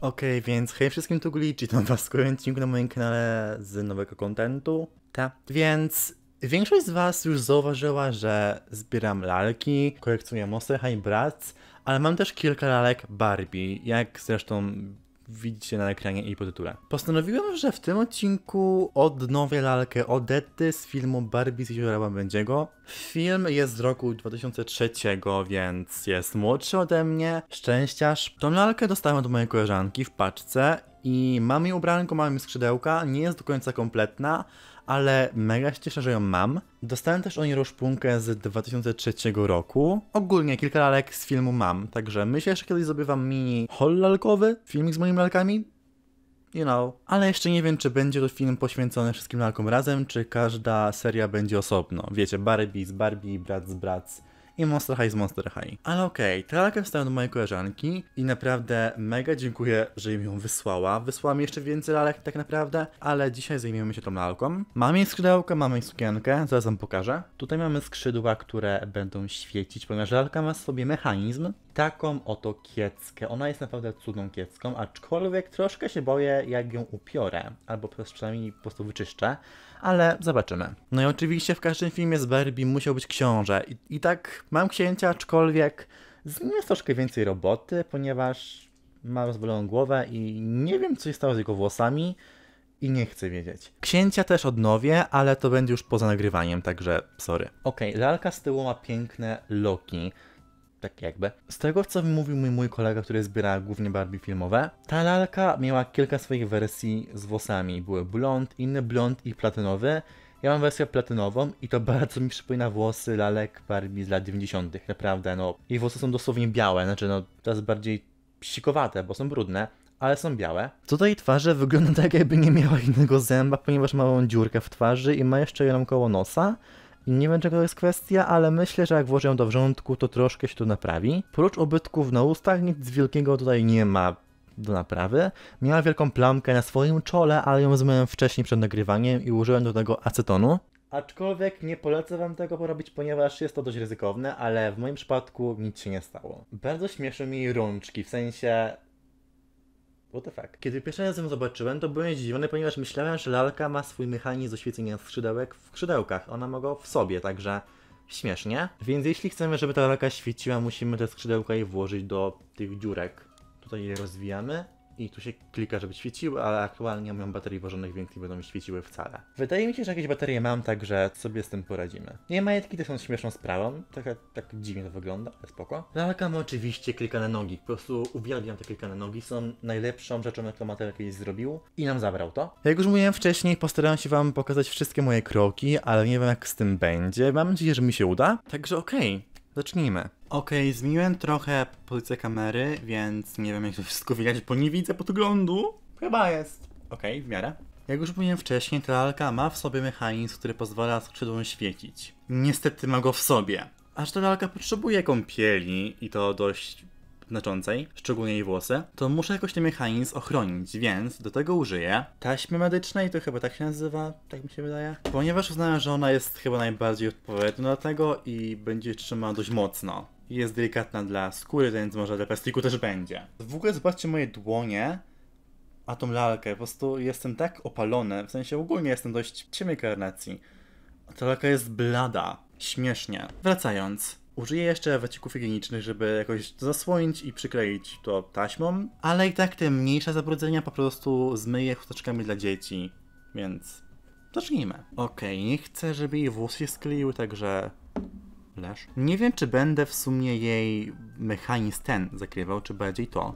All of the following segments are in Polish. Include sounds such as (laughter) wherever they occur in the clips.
Okej, okay, więc hej wszystkim, tu Glitch, witam was w kolejnym odcinku na moim kanale z nowego kontentu. Tak, więc większość z was już zauważyła, że zbieram lalki, kolekcjonuję Monster High Brats, ale mam też kilka lalek Barbie, jak zresztą widzicie na ekranie i po tytule. Postanowiłem, że w tym odcinku odnowię lalkę Odety z filmu Barbie z Jeziora Łabędziego. Film jest z roku 2003, więc jest młodszy ode mnie, Szczęściaż. Tą lalkę dostałem od mojej koleżanki w paczce i mamy ubranko, mamy skrzydełka, nie jest do końca kompletna, ale mega się cieszę, że ją mam. Dostałem też o niej rozpunkę z 2003 roku. Ogólnie kilka lalek z filmu mam, także myślę, że kiedyś zdobywam mini haul lalkowy, filmik z moimi lalkami, you know. Ale jeszcze nie wiem, czy będzie to film poświęcony wszystkim lalkom razem, czy każda seria będzie osobno. Wiecie, Barbie z Barbie, brat z brat i Monster High z Monster High. Ale okej, okay, lalkę wstałem do mojej koleżanki i naprawdę mega dziękuję, że im ją wysłała. Wysłała mi jeszcze więcej lalek tak naprawdę, ale dzisiaj zajmiemy się tą lalką. Mamy jej skrzydełkę, mamy jej sukienkę, zaraz wam pokażę. Tutaj mamy skrzydła, które będą świecić, ponieważ lalka ma w sobie mechanizm, taką oto kieckę. Ona jest naprawdę cudną kiecką, aczkolwiek troszkę się boję, jak ją upiorę, albo przynajmniej po prostu wyczyszczę, ale zobaczymy. No i oczywiście w każdym filmie z Barbie musiał być książę. I, i tak mam księcia, aczkolwiek z nim jest troszkę więcej roboty, ponieważ ma rozwoloną głowę i nie wiem, co się stało z jego włosami i nie chcę wiedzieć. Księcia też odnowię, ale to będzie już poza nagrywaniem, także sorry. Okej, okay, lalka z tyłu ma piękne loki tak jakby. Z tego, co mówił mi mój kolega, który zbiera głównie Barbie filmowe, ta lalka miała kilka swoich wersji z włosami. Były blond, inny blond i platynowy. Ja mam wersję platynową i to bardzo mi przypomina włosy lalek Barbie z lat 90. Naprawdę, no. Jej włosy są dosłownie białe, znaczy no teraz bardziej psikowate, bo są brudne, ale są białe. Tutaj twarze wygląda tak, jakby nie miała innego zęba, ponieważ ma małą dziurkę w twarzy i ma jeszcze jedną koło nosa. Nie wiem, czego to jest kwestia, ale myślę, że jak włożę ją do wrzątku, to troszkę się to naprawi. Prócz ubytków na ustach nic wielkiego tutaj nie ma do naprawy. Miała wielką plamkę na swoim czole, ale ją zmyłem wcześniej przed nagrywaniem i użyłem do tego acetonu. Aczkolwiek nie polecę wam tego porobić, ponieważ jest to dość ryzykowne, ale w moim przypadku nic się nie stało. Bardzo śmieszą mi rączki, w sensie What the fuck? Kiedy pierwszy raz ją zobaczyłem, to byłem zdziwiony, ponieważ myślałem, że lalka ma swój mechanizm oświecenia skrzydełek w skrzydełkach. Ona ma go w sobie, także śmiesznie. Więc jeśli chcemy, żeby ta lalka świeciła, musimy te skrzydełka jej włożyć do tych dziurek. Tutaj je rozwijamy i tu się klika, żeby świeciły, ale aktualnie nie mam baterii włożonych, więc nie będą mi świeciły wcale. Wydaje mi się, że jakieś baterie mam, także sobie z tym poradzimy. Nie majetki to są śmieszną sprawą, trochę tak dziwnie to wygląda, ale spoko. Lalka no, ma oczywiście klikane nogi, po prostu uwielbiam te klikane nogi, są najlepszą rzeczą, jaką Mattel kiedyś zrobił i nam zabrał to. Jak już mówiłem wcześniej, postarałem się wam pokazać wszystkie moje kroki, ale nie wiem jak z tym będzie, mam nadzieję, że mi się uda. Także okej, okay. Zacznijmy. Okej, okay, zmieniłem trochę pozycję kamery, więc nie wiem jak to wszystko widać, bo nie widzę podglądu. Chyba jest. Okej, okay, w miarę. Jak już mówiłem wcześniej, ta lalka ma w sobie mechanizm, który pozwala skrzydłom świecić. Niestety ma go w sobie. Aż ta lalka potrzebuje kąpieli i to dość znaczącej, szczególnie jej włosy, to muszę jakoś ten mechanizm ochronić, więc do tego użyję taśmy medycznej, to chyba tak się nazywa, tak mi się wydaje, ponieważ uznałem, że ona jest chyba najbardziej odpowiednia do tego i będzie trzymała dość mocno. Jest delikatna dla skóry, więc może dla plastiku też będzie. W ogóle zobaczcie moje dłonie, a tą lalkę, po prostu jestem tak opalony, w sensie ogólnie jestem dość ciemnej karnacji. A ta lalka jest blada, śmiesznie. Wracając, Użyję jeszcze wacików higienicznych, żeby jakoś zasłonić i przykleić to taśmą, ale i tak te mniejsze zabrudzenia po prostu zmyję chusteczkami dla dzieci, więc zacznijmy. Okej, okay, nie chcę, żeby jej włosy się skleiły, także... Leż. Nie wiem, czy będę w sumie jej mechanizm ten zakrywał, czy bardziej to,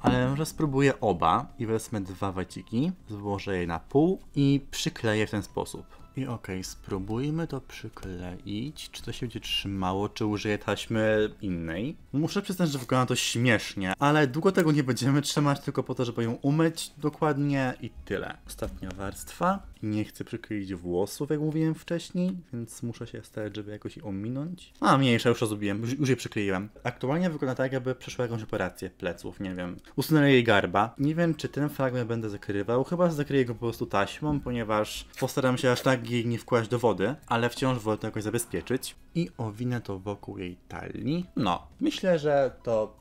ale może spróbuję oba i wezmę dwa waciki, złożę je na pół i przykleję w ten sposób i okej, spróbujmy to przykleić. Czy to się będzie trzymało, czy użyję taśmy innej? Muszę przyznać, że wygląda to śmiesznie, ale długo tego nie będziemy trzymać, tylko po to, żeby ją umyć dokładnie i tyle. Ostatnia warstwa. Nie chcę przykleić włosów, jak mówiłem wcześniej, więc muszę się starać, żeby jakoś je ominąć. A, mniejsza, już rozumiłem, już, już je przykleiłem. Aktualnie wygląda tak, jakby przeszła jakąś operację pleców, nie wiem. Usunęli jej garba. Nie wiem, czy ten fragment będę zakrywał. Chyba zakryję go po prostu taśmą, ponieważ postaram się aż tak tak jej nie wkładać do wody, ale wciąż wolę to jakoś zabezpieczyć. I owinę to wokół jej talii. No, myślę, że to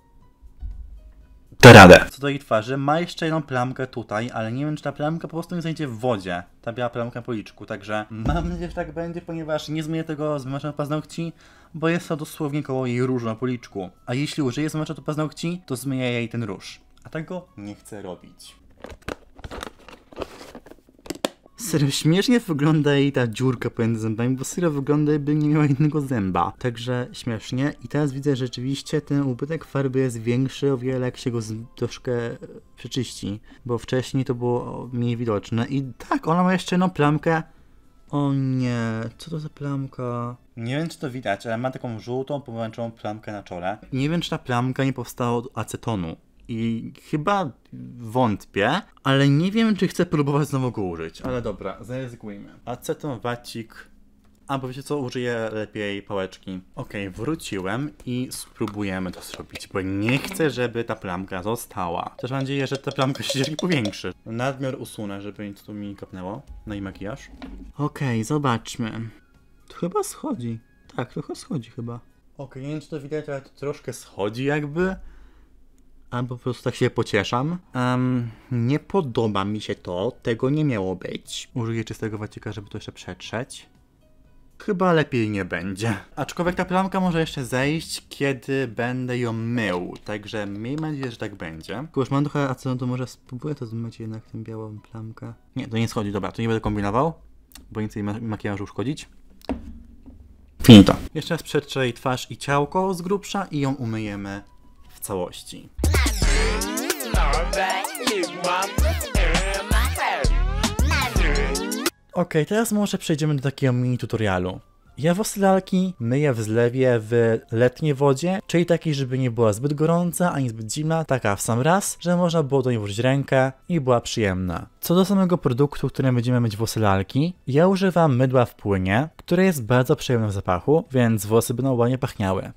da radę. Co do jej twarzy, ma jeszcze jedną plamkę tutaj, ale nie wiem, czy ta plamka po prostu nie znajdzie w wodzie. Ta biała plamka na policzku, także mam nadzieję, że tak będzie, ponieważ nie zmienię tego zmywacza paznokci, bo jest to dosłownie koło jej róż na policzku. A jeśli użyję zmywacza do paznokci, to zmienia jej ten róż. A tego tak nie chcę robić. Serio, śmiesznie wygląda jej ta dziurka pomiędzy zębami, bo serio wygląda jakby nie miała jednego zęba. Także śmiesznie. I teraz widzę, że rzeczywiście ten ubytek farby jest większy o wiele, jak się go troszkę e, przeczyści. Bo wcześniej to było mniej widoczne. I tak, ona ma jeszcze jedną plamkę. O nie, co to za plamka? Nie wiem, czy to widać, ale ma taką żółtą, pomarańczową plamkę na czole. Nie wiem, czy ta plamka nie powstała od acetonu i chyba wątpię, ale nie wiem, czy chcę próbować znowu go użyć. Ale dobra, zaryzykujmy. Aceton, wacik, a bo wiecie co, użyję lepiej pałeczki. Ok, wróciłem i spróbujemy to zrobić, bo nie chcę, żeby ta plamka została. Też mam nadzieję, że ta plamka się nie powiększy. Nadmiar usunę, żeby nic tu mi kopnęło, No i makijaż. Ok, zobaczmy. To chyba schodzi. Tak, trochę schodzi chyba. Ok, nie wiem czy to widać, ale to troszkę schodzi jakby albo po prostu tak się pocieszam. Um, nie podoba mi się to, tego nie miało być. Użyję czystego wacika, żeby to jeszcze przetrzeć. Chyba lepiej nie będzie. Aczkolwiek ta plamka może jeszcze zejść, kiedy będę ją mył. Także miejmy nadzieję, że tak będzie. Kurz, mam trochę acetonu, to może spróbuję to zmyć jednak tę białą plamkę. Nie, to nie schodzi. Dobra, to nie będę kombinował, bo nic jej makijażu uszkodzić. Finito. Jeszcze raz przetrzej twarz i ciałko z grubsza i ją umyjemy w całości. Ok, teraz może przejdziemy do takiego mini tutorialu. Ja włosy lalki myję w zlewie w letniej wodzie, czyli takiej, żeby nie była zbyt gorąca ani zbyt zimna, taka w sam raz, że można było do niej włożyć rękę i była przyjemna. Co do samego produktu, którym będziemy myć włosy lalki, ja używam mydła w płynie, które jest bardzo przyjemne w zapachu, więc włosy będą ładnie pachniały.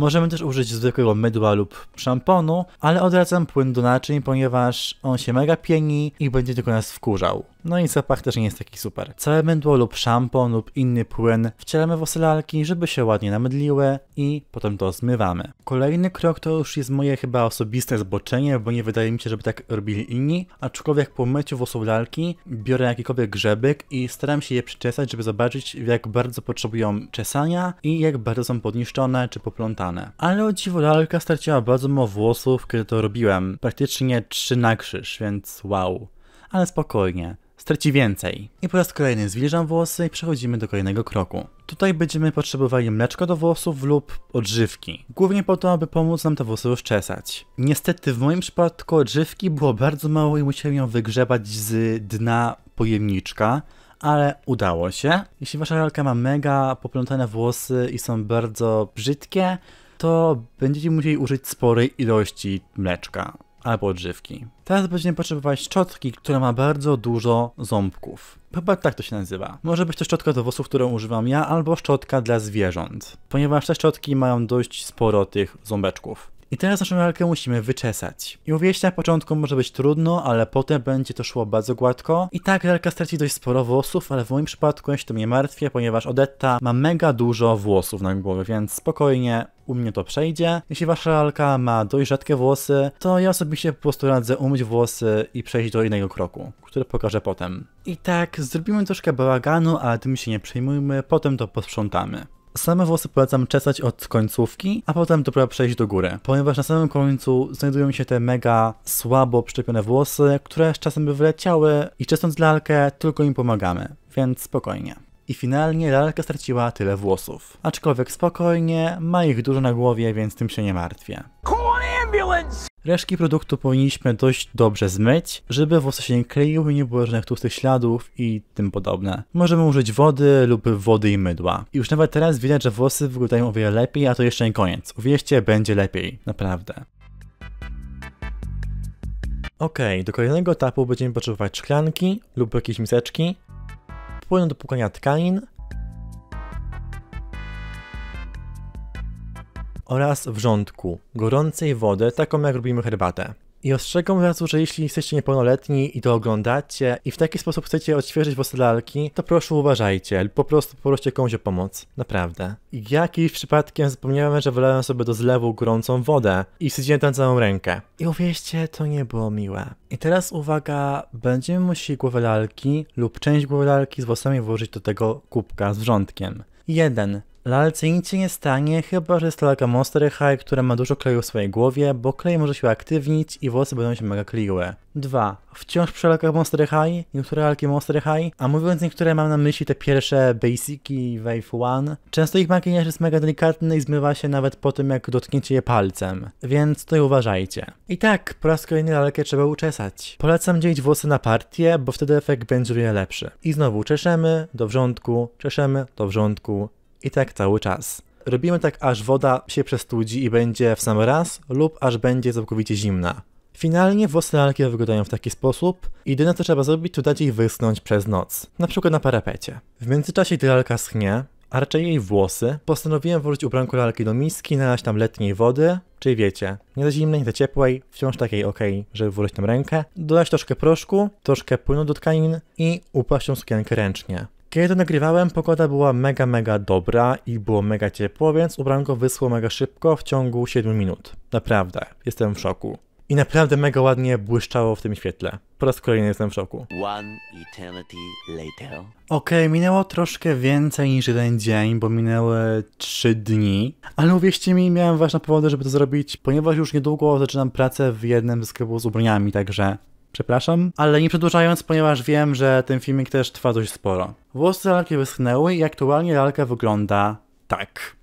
Możemy też użyć zwykłego mydła lub szamponu, ale odradzam płyn do naczyń, ponieważ on się mega pieni i będzie tylko nas wkurzał. No i zapach też nie jest taki super. Całe mydło lub szampon lub inny płyn wcielamy w lalki, żeby się ładnie namydliły i potem to zmywamy. Kolejny krok to już jest moje chyba osobiste zboczenie, bo nie wydaje mi się, żeby tak robili inni, aczkolwiek po myciu włosów lalki biorę jakikolwiek grzebyk i staram się je przyczesać, żeby zobaczyć jak bardzo potrzebują czesania i jak bardzo są podniszczone czy poplątane. Ale o dziwo lalka straciła bardzo mało włosów, kiedy to robiłem. Praktycznie trzy na krzyż, więc wow. Ale spokojnie straci więcej. I po raz kolejny zwilżam włosy i przechodzimy do kolejnego kroku. Tutaj będziemy potrzebowali mleczko do włosów lub odżywki. Głównie po to, aby pomóc nam te włosy rozczesać. Niestety w moim przypadku odżywki było bardzo mało i musiałem ją wygrzebać z dna pojemniczka, ale udało się. Jeśli wasza lalka ma mega poplątane włosy i są bardzo brzydkie, to będziecie musieli użyć sporej ilości mleczka albo odżywki. Teraz będziemy potrzebować szczotki, która ma bardzo dużo ząbków. Chyba tak to się nazywa. Może być to szczotka do włosów, którą używam ja, albo szczotka dla zwierząt. Ponieważ te szczotki mają dość sporo tych ząbeczków. I teraz naszą lalkę musimy wyczesać. I uwierzcie, na początku może być trudno, ale potem będzie to szło bardzo gładko. I tak lalka straci dość sporo włosów, ale w moim przypadku ja się to mnie martwię, ponieważ Odetta ma mega dużo włosów na głowie, więc spokojnie u mnie to przejdzie. Jeśli wasza lalka ma dość rzadkie włosy, to ja osobiście po prostu radzę umyć włosy i przejść do innego kroku, który pokażę potem. I tak, zrobimy troszkę bałaganu, ale tym się nie przejmujmy, potem to posprzątamy. Same włosy polecam czesać od końcówki, a potem dopiero przejść do góry, ponieważ na samym końcu znajdują się te mega słabo przyczepione włosy, które z czasem by wyleciały i czesąc lalkę tylko im pomagamy, więc spokojnie. I finalnie lalka straciła tyle włosów. Aczkolwiek spokojnie, ma ich dużo na głowie, więc tym się nie martwię. Call an ambulance! Reszki produktu powinniśmy dość dobrze zmyć, żeby włosy się nie kleiły, nie było żadnych tłustych śladów i tym podobne. Możemy użyć wody lub wody i mydła. I już nawet teraz widać, że włosy wyglądają o wiele lepiej, a to jeszcze nie koniec. Uwierzcie, będzie lepiej. Naprawdę. Ok, do kolejnego etapu będziemy potrzebować szklanki lub jakieś miseczki, płyn do płukania tkanin, oraz wrzątku, gorącej wody, taką jak robimy herbatę. I ostrzegam was, że jeśli jesteście niepełnoletni i to oglądacie i w taki sposób chcecie odświeżyć wasze lalki, to proszę uważajcie lub po prostu poproście komuś o pomoc. Naprawdę. I jakiś przypadkiem zapomniałem, że wylałem sobie do zlewu gorącą wodę i wstydziłem tę całą rękę. I uwierzcie, to nie było miłe. I teraz uwaga, będziemy musieli głowę lalki lub część głowy lalki z włosami włożyć do tego kubka z wrzątkiem. 1. Lalce nic się nie stanie, chyba że jest to lalka Monster High, która ma dużo kleju w swojej głowie, bo klej może się aktywnić i włosy będą się mega kliły. 2. Wciąż przy lalkach Monster High, niektóre lalki Monster High, a mówiąc niektóre mam na myśli te pierwsze Basiki Wave 1, często ich makijaż jest mega delikatny i zmywa się nawet po tym jak dotkniecie je palcem, więc tutaj uważajcie. I tak, po raz kolejny lalkę trzeba uczesać. Polecam dzielić włosy na partie, bo wtedy efekt będzie wiele lepszy. I znowu czeszemy, do wrzątku, czeszemy, do wrzątku, i tak cały czas. Robimy tak, aż woda się przestudzi i będzie w sam raz, lub aż będzie całkowicie zimna. Finalnie włosy lalki wyglądają w taki sposób. Jedyne co trzeba zrobić to dać jej wyschnąć przez noc, na przykład na parapecie. W międzyczasie gdy lalka schnie, a raczej jej włosy, postanowiłem włożyć ubranko lalki do miski, nalać tam letniej wody, czyli wiecie, nie za zimnej, nie za ciepłej, wciąż takiej ok, żeby włożyć tam rękę, dodać troszkę proszku, troszkę płynu do tkanin i upaść tą sukienkę ręcznie. Kiedy to nagrywałem, pogoda była mega, mega dobra i było mega ciepło, więc ubranko wyschło mega szybko w ciągu 7 minut. Naprawdę, jestem w szoku. I naprawdę mega ładnie błyszczało w tym świetle. Po raz kolejny jestem w szoku. One eternity later. Okej, okay, minęło troszkę więcej niż jeden dzień, bo minęły 3 dni. Ale uwierzcie mi, miałem ważne powody, żeby to zrobić, ponieważ już niedługo zaczynam pracę w jednym z sklepów z ubraniami, także Przepraszam, ale nie przedłużając, ponieważ wiem, że ten filmik też trwa dość sporo. Włosy lalki wyschnęły i aktualnie lalka wygląda tak.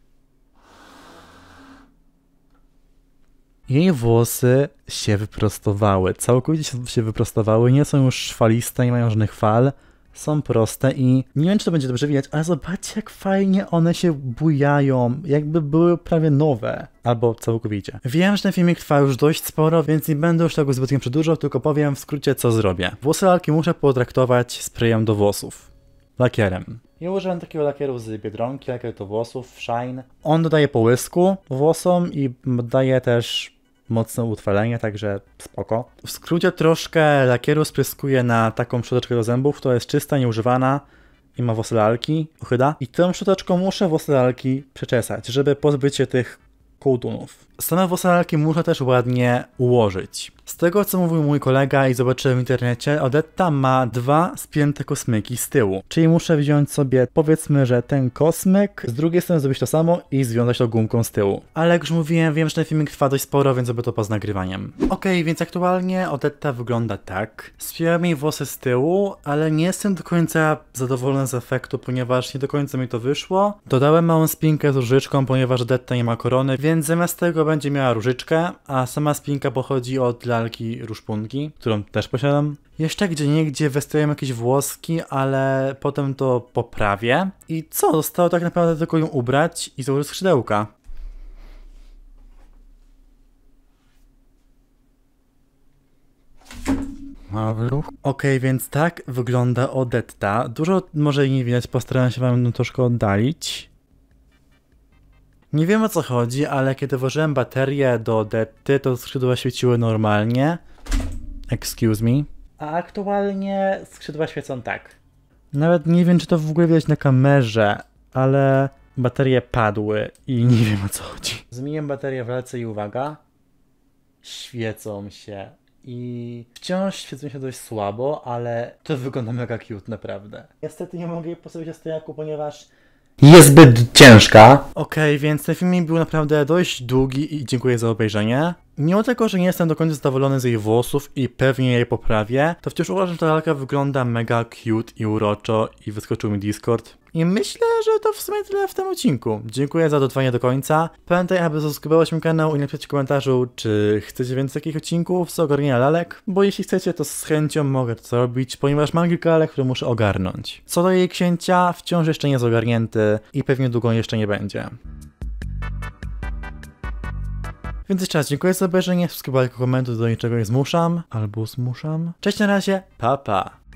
Jej włosy się wyprostowały, całkowicie się wyprostowały, nie są już szwaliste, nie mają żadnych fal, są proste i nie wiem, czy to będzie dobrze widać, ale zobaczcie, jak fajnie one się bujają, jakby były prawie nowe, albo całkowicie. Wiem, że ten filmik trwa już dość sporo, więc nie będę już tego zbytnio przedłużał, tylko powiem w skrócie, co zrobię. Włosy lalki muszę potraktować sprayem do włosów. Lakierem. Ja użyłem takiego lakieru z Biedronki, lakier do włosów, Shine. On dodaje połysku włosom i daje też Mocne utrwalenie, także spoko. W skrócie troszkę lakieru spryskuję na taką szczoteczkę do zębów, która jest czysta, nieużywana i ma woselalki, ochyda. I tą szczoteczką muszę woselalki przeczesać, żeby pozbyć się tych kołdunów. Same włosarki muszę też ładnie ułożyć. Z tego co mówił mój kolega i zobaczyłem w internecie, Odetta ma dwa spięte kosmyki z tyłu. Czyli muszę wziąć sobie powiedzmy, że ten kosmyk, z drugiej strony zrobić to samo i związać to gumką z tyłu. Ale jak już mówiłem, wiem, że ten filmik trwa dość sporo, więc zrobię to po nagrywaniem. Ok, więc aktualnie Odetta wygląda tak. Spięłem jej włosy z tyłu, ale nie jestem do końca zadowolony z efektu, ponieważ nie do końca mi to wyszło. Dodałem małą spinkę z różyczką, ponieważ Odetta nie ma korony, więc zamiast tego będzie miała różyczkę, a sama spinka pochodzi od lalki różpunki, którą też posiadam. Jeszcze gdzie niegdzie westrujemy jakieś włoski, ale potem to poprawię. I co? Zostało tak naprawdę tylko ją ubrać i założyć skrzydełka. Okej, Ok, więc tak wygląda Odetta. Dużo może jej nie widać, postaram się wam troszkę oddalić. Nie wiem o co chodzi, ale kiedy włożyłem baterię do dety, to skrzydła świeciły normalnie. Excuse me. A aktualnie skrzydła świecą tak. Nawet nie wiem, czy to w ogóle widać na kamerze, ale baterie padły i (laughs) nie wiem o co chodzi. Zmieniłem baterię w lalce i uwaga, świecą się. I wciąż świecą się dość słabo, ale to wygląda mega cute, naprawdę. Niestety nie mogę jej postawić na stojaku, ponieważ jest zbyt ciężka. Okej, więc ten film był naprawdę dość długi i dziękuję za obejrzenie. Mimo tego, że nie jestem do końca zadowolony z jej włosów i pewnie jej poprawię, to wciąż uważam, że ta lalka wygląda mega cute i uroczo i wyskoczył mi Discord. I myślę, że to w sumie tyle w tym odcinku. Dziękuję za dotrwanie do końca. Pamiętaj, aby zasubskrybować mój kanał i napisać w komentarzu, czy chcecie więcej takich odcinków z ogarnienia lalek, bo jeśli chcecie, to z chęcią mogę to zrobić, ponieważ mam kilka lalek, które muszę ogarnąć. Co do jej księcia, wciąż jeszcze nie jest ogarnięty i pewnie długo jeszcze nie będzie. Więc jeszcze raz dziękuję za obejrzenie, subskrybowanie, komentarz do niczego nie zmuszam, albo zmuszam. Cześć na razie, papa. Pa.